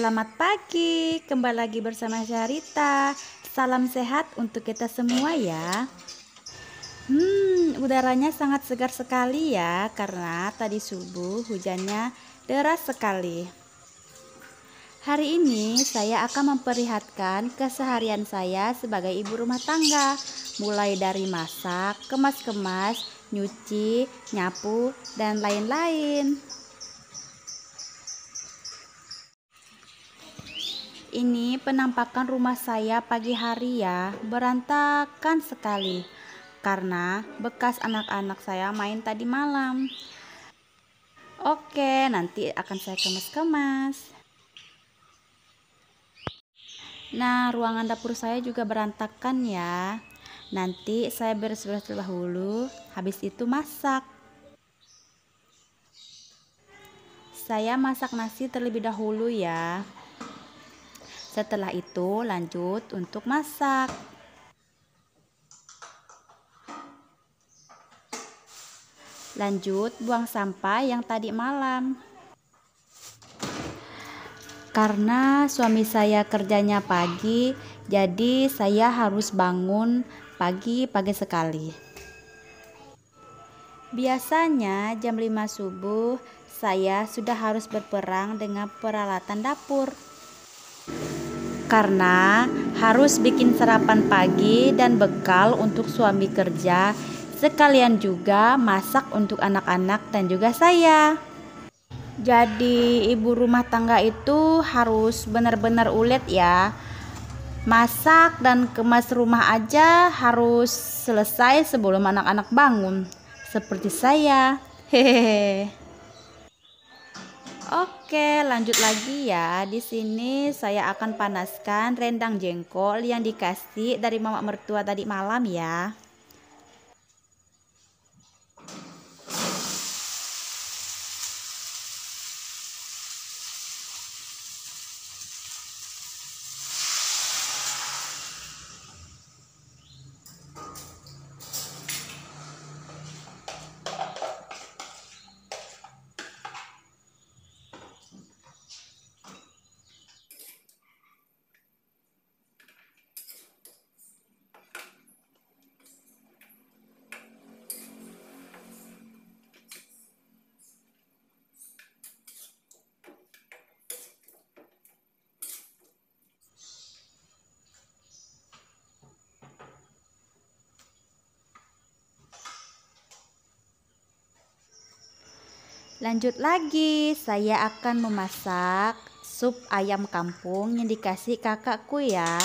Selamat pagi, kembali lagi bersama Syarita. Salam sehat untuk kita semua ya. Hmm, udaranya sangat segar sekali ya karena tadi subuh hujannya deras sekali. Hari ini saya akan memperlihatkan keseharian saya sebagai ibu rumah tangga, mulai dari masak, kemas-kemas, nyuci, nyapu, dan lain-lain. Ini penampakan rumah saya pagi hari ya, berantakan sekali karena bekas anak-anak saya main tadi malam. Oke, nanti akan saya kemas-kemas. Nah, ruangan dapur saya juga berantakan ya. Nanti saya beres-beres dahulu, habis itu masak. Saya masak nasi terlebih dahulu ya. Setelah itu lanjut untuk masak. Lanjut buang sampah yang tadi malam. Karena suami saya kerjanya pagi, jadi saya harus bangun pagi-pagi sekali. Biasanya jam 5 subuh saya sudah harus berperang dengan peralatan dapur karena harus bikin sarapan pagi dan bekal untuk suami kerja, sekalian juga masak untuk anak-anak dan juga saya. Jadi ibu rumah tangga itu harus benar-benar ulet ya. Masak dan kemas rumah aja harus selesai sebelum anak-anak bangun, seperti saya. Hehehe. Oke, lanjut lagi ya. Di sini saya akan panaskan rendang jengkol yang dikasih dari mama mertua tadi malam ya. Lanjut lagi, saya akan memasak sup ayam kampung yang dikasih kakakku ya.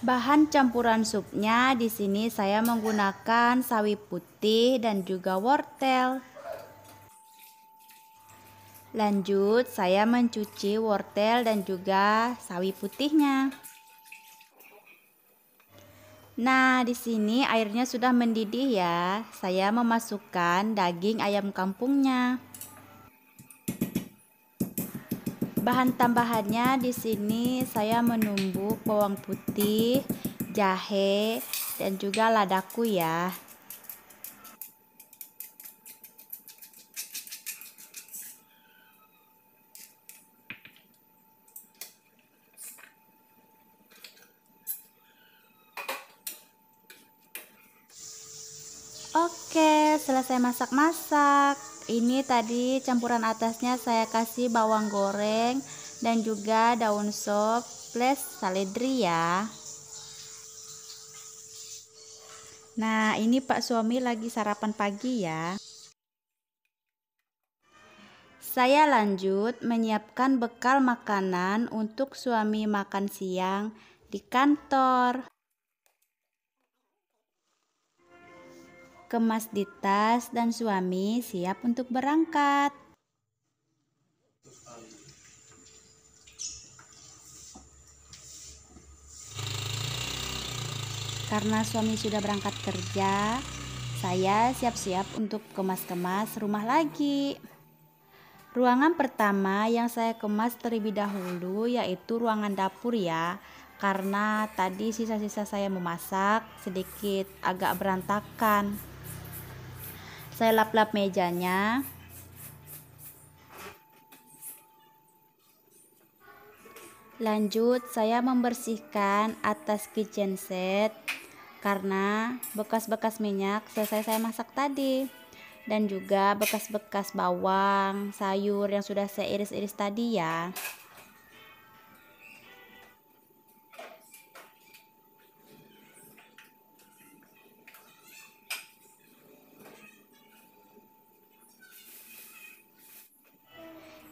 Bahan campuran supnya di sini saya menggunakan sawi putih dan juga wortel. Lanjut, saya mencuci wortel dan juga sawi putihnya. Nah, di sini airnya sudah mendidih ya. Saya memasukkan daging ayam kampungnya. Bahan tambahannya di sini saya menumbuk bawang putih, jahe, dan juga ladaku ya. Oke, selesai masak-masak. Ini tadi campuran atasnya saya kasih bawang goreng dan juga daun sop plus saledri ya. Nah, ini Pak suami lagi sarapan pagi ya. Saya lanjut menyiapkan bekal makanan untuk suami makan siang di kantor. kemas di tas dan suami siap untuk berangkat. Karena suami sudah berangkat kerja, saya siap-siap untuk kemas-kemas rumah lagi. Ruangan pertama yang saya kemas terlebih dahulu yaitu ruangan dapur ya karena tadi sisa-sisa saya memasak sedikit agak berantakan saya lap-lap mejanya lanjut saya membersihkan atas kitchen set karena bekas-bekas minyak selesai saya masak tadi dan juga bekas-bekas bawang sayur yang sudah saya iris-iris tadi ya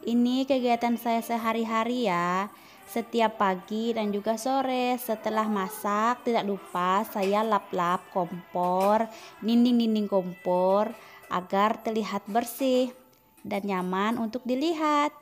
Ini kegiatan saya sehari-hari ya. Setiap pagi dan juga sore setelah masak tidak lupa saya lap-lap kompor, dinding-dinding kompor agar terlihat bersih dan nyaman untuk dilihat.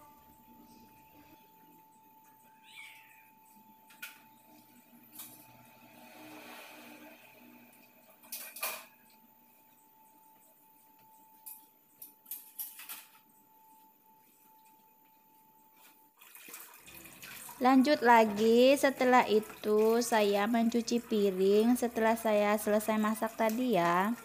Lanjut lagi, setelah itu saya mencuci piring setelah saya selesai masak tadi ya.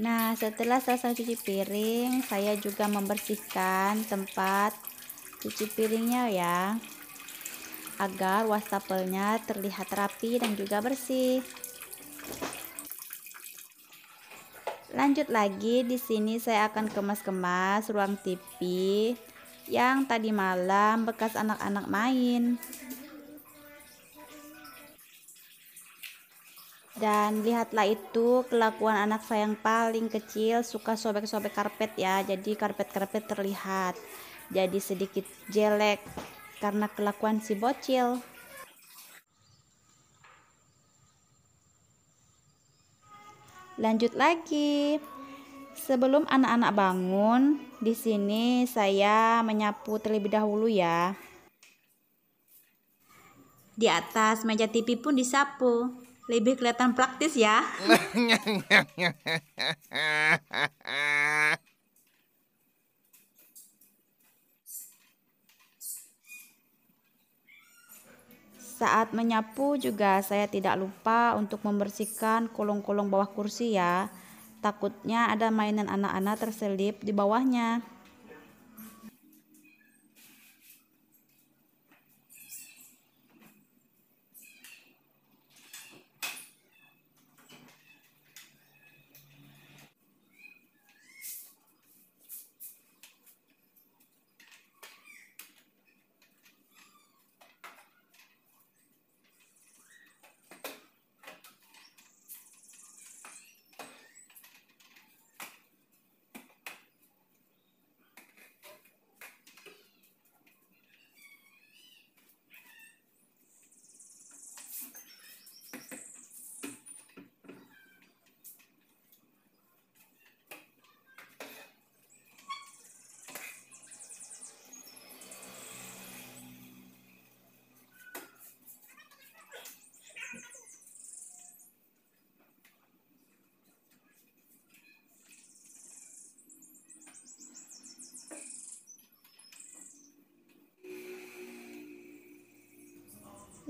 Nah, setelah selesai cuci piring, saya juga membersihkan tempat cuci piringnya ya. Agar wastafelnya terlihat rapi dan juga bersih. Lanjut lagi di sini saya akan kemas-kemas ruang TV yang tadi malam bekas anak-anak main. dan lihatlah itu kelakuan anak saya yang paling kecil suka sobek-sobek karpet ya jadi karpet-karpet terlihat jadi sedikit jelek karena kelakuan si bocil lanjut lagi sebelum anak-anak bangun di sini saya menyapu terlebih dahulu ya di atas meja TV pun disapu lebih kelihatan praktis ya. Saat menyapu juga saya tidak lupa untuk membersihkan kolong-kolong bawah kursi ya. Takutnya ada mainan anak-anak terselip di bawahnya.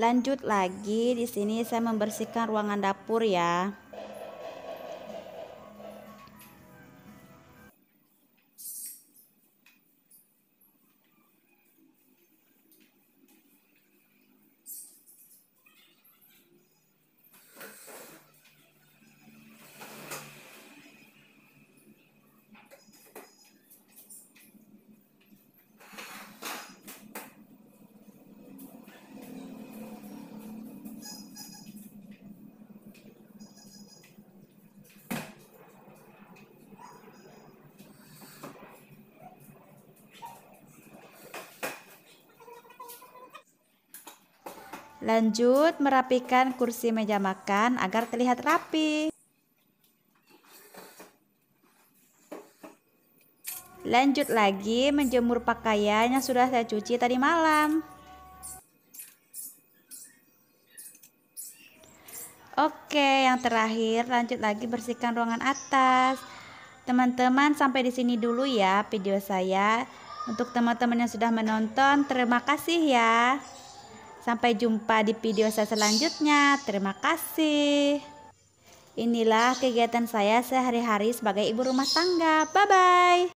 Lanjut lagi di sini saya membersihkan ruangan dapur ya. Lanjut merapikan kursi meja makan agar terlihat rapi. Lanjut lagi menjemur pakaian yang sudah saya cuci tadi malam. Oke, yang terakhir lanjut lagi bersihkan ruangan atas. Teman-teman, sampai di sini dulu ya video saya. Untuk teman-teman yang sudah menonton, terima kasih ya. Sampai jumpa di video saya selanjutnya. Terima kasih. Inilah kegiatan saya sehari-hari sebagai ibu rumah tangga. Bye-bye.